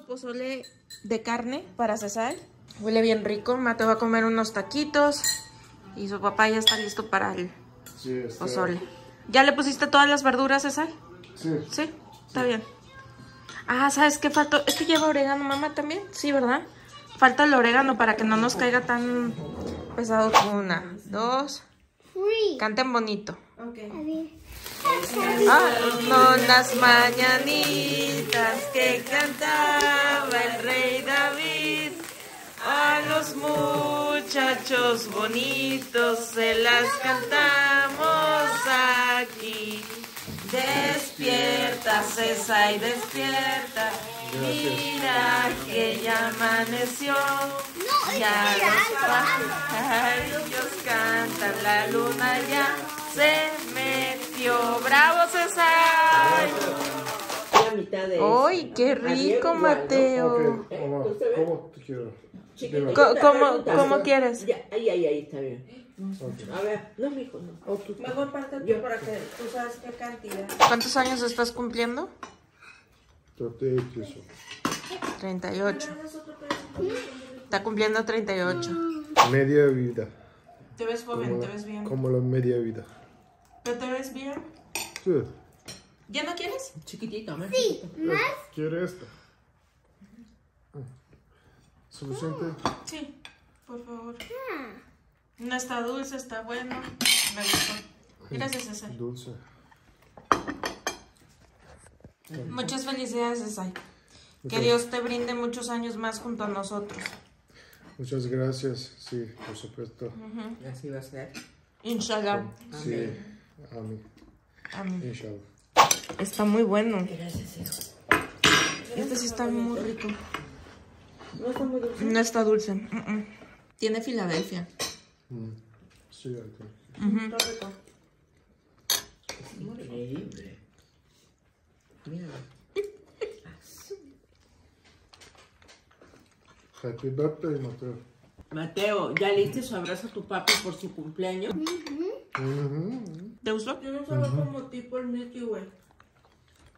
pozole de carne para cesar. Huele bien rico. Mateo va a comer unos taquitos. Y su papá ya está listo para el este, pozole. ¿Ya le pusiste todas las verduras, César? Sí. ¿Sí? Está bien. Ah, ¿sabes qué faltó? ¿Es que lleva orégano, mamá, también? Sí, ¿verdad? Falta el orégano para que no nos caiga tan pesado. Una, dos. Canten bonito. Okay. Ah, no las mañanitas que cantaba el rey David, a los muchachos bonitos se las cantamos aquí. Despierta, César, y despierta. Mira que ya amaneció. Ya los pájaros cantan, la luna ya se ¡Ay, qué rico, Mateo! ¿Cómo, ¿Cómo te quiero? ¿Cómo, quieres? ahí, ahí, ahí, está bien. A ver, no, mijo, no. Mejor parte tú para que tú sabes qué cantidad. ¿Cuántos años estás cumpliendo? 38. 38. Está cumpliendo 38. Media vida. Te ves joven, te ves bien. Como la media vida. ¿Pero te ves bien? Sí. ¿Ya no quieres? Chiquitito, me? Sí, más. Quiere esto. ¿Suficiente? Sí, por favor. Ah. No está dulce, está bueno. Me gustó. Gracias, César. Dulce. Muchas felicidades, César. Que Dios te brinde muchos años más junto a nosotros. Muchas gracias, sí, por supuesto. Así va a ser. Inshallah. Sí, amén. Amén. Inshallah. Está muy bueno. Gracias, hijo. Este sí está muy rico. No está muy dulce. No está dulce. Tiene Filadelfia. Mm. Sí, acá. Está rico. Es increíble. Mira. Happy birthday, Mateo. Mateo, ¿ya le diste su abrazo a tu papi por su cumpleaños? ¿Te gustó? Yo no sabía como tipo el Milky güey.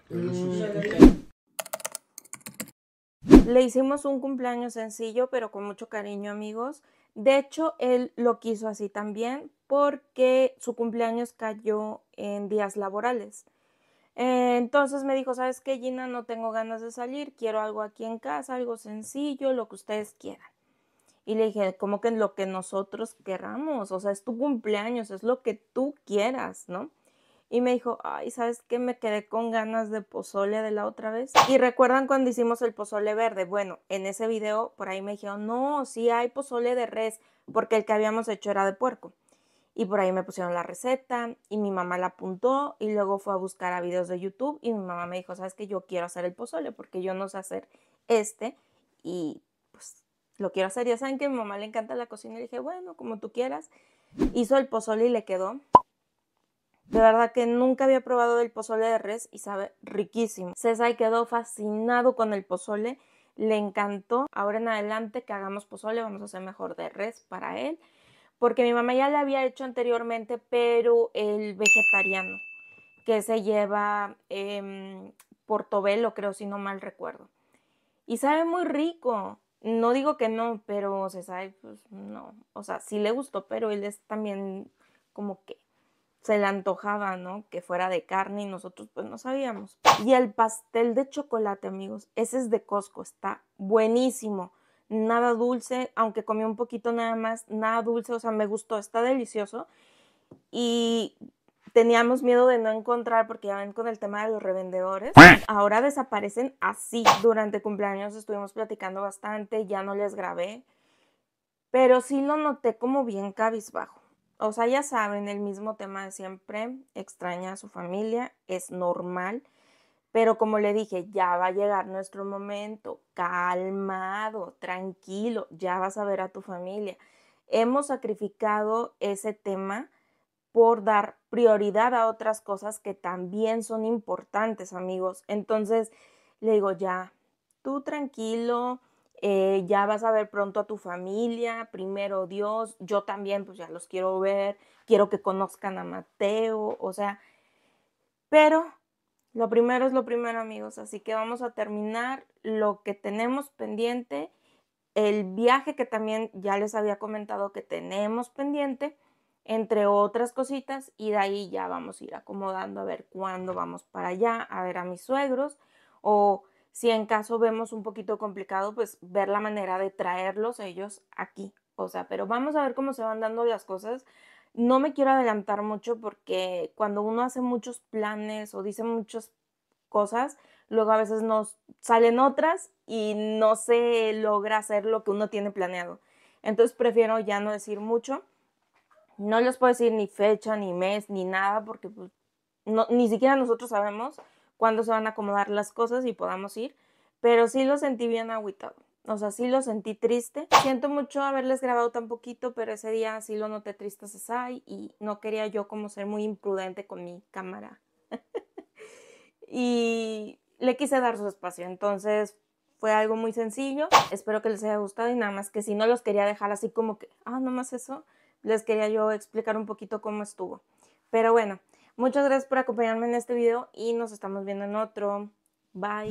Le hicimos un cumpleaños sencillo, pero con mucho cariño, amigos. De hecho, él lo quiso así también porque su cumpleaños cayó en días laborales. entonces me dijo, ¿sabes qué, Gina? No tengo ganas de salir, quiero algo aquí en casa, algo sencillo, lo que ustedes quieran. Y le dije, como que lo que nosotros queramos, o sea, es tu cumpleaños, es lo que tú quieras, ¿no? y me dijo, ay, ¿sabes qué? Me quedé con ganas de pozole de la otra vez. Y recuerdan cuando hicimos el pozole verde. Bueno, en ese video por ahí me dijeron, no, sí hay pozole de res, porque el que habíamos hecho era de puerco. Y por ahí me pusieron la receta y mi mamá la apuntó y luego fue a buscar a videos de YouTube y mi mamá me dijo, sabes que yo quiero hacer el pozole porque yo no sé hacer este y pues lo quiero hacer. Ya saben que a mi mamá le encanta la cocina y le dije, bueno, como tú quieras. Hizo el pozole y le quedó de verdad que nunca había probado el pozole de res y sabe riquísimo. César quedó fascinado con el pozole, le encantó. Ahora en adelante que hagamos pozole vamos a hacer mejor de res para él, porque mi mamá ya le había hecho anteriormente, pero el vegetariano, que se lleva eh, portobelo, creo, si no mal recuerdo. Y sabe muy rico. No digo que no, pero César, pues no. O sea, sí le gustó, pero él es también como que se le antojaba, ¿no? Que fuera de carne y nosotros pues no sabíamos. Y el pastel de chocolate, amigos, ese es de Costco, está buenísimo. Nada dulce, aunque comí un poquito nada más, nada dulce, o sea, me gustó, está delicioso. Y teníamos miedo de no encontrar porque ya ven con el tema de los revendedores. Ahora desaparecen así. Durante cumpleaños estuvimos platicando bastante, ya no les grabé, pero sí lo noté como bien cabizbajo. O sea, ya saben, el mismo tema de siempre, extraña a su familia, es normal, pero como le dije, ya va a llegar nuestro momento, calmado, tranquilo, ya vas a ver a tu familia. Hemos sacrificado ese tema por dar prioridad a otras cosas que también son importantes, amigos. Entonces, le digo, ya, tú tranquilo, eh, ya vas a ver pronto a tu familia, primero Dios, yo también pues ya los quiero ver, quiero que conozcan a Mateo, o sea, pero lo primero es lo primero amigos, así que vamos a terminar lo que tenemos pendiente, el viaje que también ya les había comentado que tenemos pendiente, entre otras cositas, y de ahí ya vamos a ir acomodando a ver cuándo vamos para allá, a ver a mis suegros o si en caso vemos un poquito complicado, pues ver la manera de traerlos ellos aquí. O sea, pero vamos a ver cómo se van dando las cosas. No me quiero adelantar mucho porque cuando uno hace muchos planes o dice muchas cosas, luego a veces nos salen otras y no se logra hacer lo que uno tiene planeado. Entonces prefiero ya no decir mucho. No les puedo decir ni fecha, ni mes, ni nada, porque pues, ni siquiera nosotros sabemos cuándo se van a acomodar las cosas y podamos ir, pero sí lo sentí bien agüitado. O sea, sí lo sentí triste. Siento mucho haberles grabado tan poquito, pero ese día sí lo noté triste así y no quería yo como ser muy imprudente con mi cámara. y le quise dar su espacio, entonces fue algo muy sencillo. Espero que les haya gustado y nada más que si no los quería dejar así como que, ah, nada más eso, les quería yo explicar un poquito cómo estuvo. Pero bueno, Muchas gracias por acompañarme en este video y nos estamos viendo en otro. Bye.